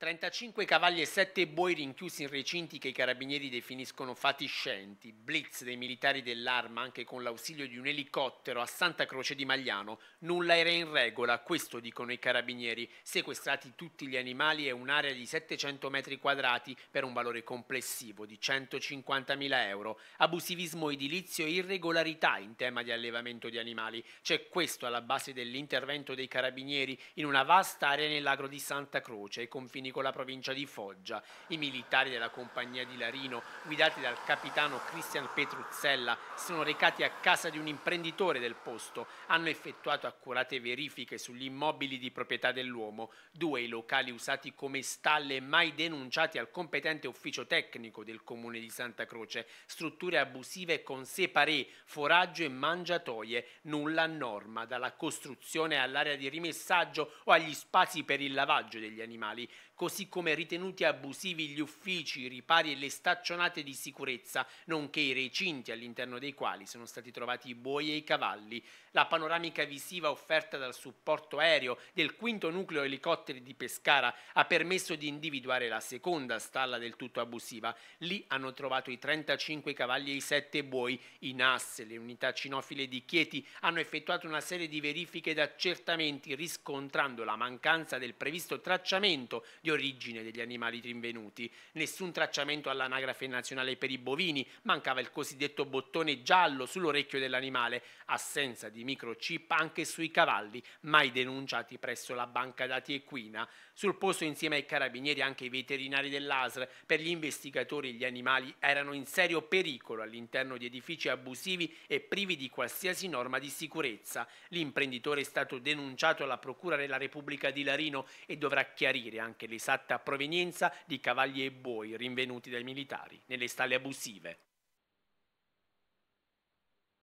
35 cavalli e 7 buoi rinchiusi in recinti che i carabinieri definiscono fatiscenti, blitz dei militari dell'arma anche con l'ausilio di un elicottero a Santa Croce di Magliano, nulla era in regola, questo dicono i carabinieri, sequestrati tutti gli animali e un'area di 700 metri quadrati per un valore complessivo di 150.000 euro, abusivismo edilizio e irregolarità in tema di allevamento di animali, c'è questo alla base dell'intervento dei carabinieri in una vasta area nell'agro di Santa Croce ai confini confini con la provincia di Foggia. I militari della compagnia di Larino, guidati dal capitano Cristian Petruzzella, sono recati a casa di un imprenditore del posto, hanno effettuato accurate verifiche sugli immobili di proprietà dell'uomo, due i locali usati come stalle e mai denunciati al competente ufficio tecnico del comune di Santa Croce, strutture abusive con separé, foraggio e mangiatoie, nulla a norma, dalla costruzione all'area di rimessaggio o agli spazi per il lavaggio degli animali così come ritenuti abusivi gli uffici, i ripari e le staccionate di sicurezza, nonché i recinti all'interno dei quali sono stati trovati i buoi e i cavalli. La panoramica visiva offerta dal supporto aereo del quinto nucleo elicotteri di Pescara ha permesso di individuare la seconda stalla del tutto abusiva. Lì hanno trovato i 35 cavalli e i 7 buoi. I NAS, le unità cinofile di Chieti, hanno effettuato una serie di verifiche ed accertamenti riscontrando la mancanza del previsto tracciamento di origine degli animali rinvenuti, nessun tracciamento all'anagrafe nazionale per i bovini, mancava il cosiddetto bottone giallo sull'orecchio dell'animale, assenza di microchip anche sui cavalli, mai denunciati presso la banca dati equina. Sul posto insieme ai carabinieri e anche i veterinari dell'ASR, per gli investigatori gli animali erano in serio pericolo all'interno di edifici abusivi e privi di qualsiasi norma di sicurezza. L'imprenditore è stato denunciato alla Procura della Repubblica di Larino e dovrà chiarire anche le esatta provenienza di cavalli e boi rinvenuti dai militari nelle stalle abusive.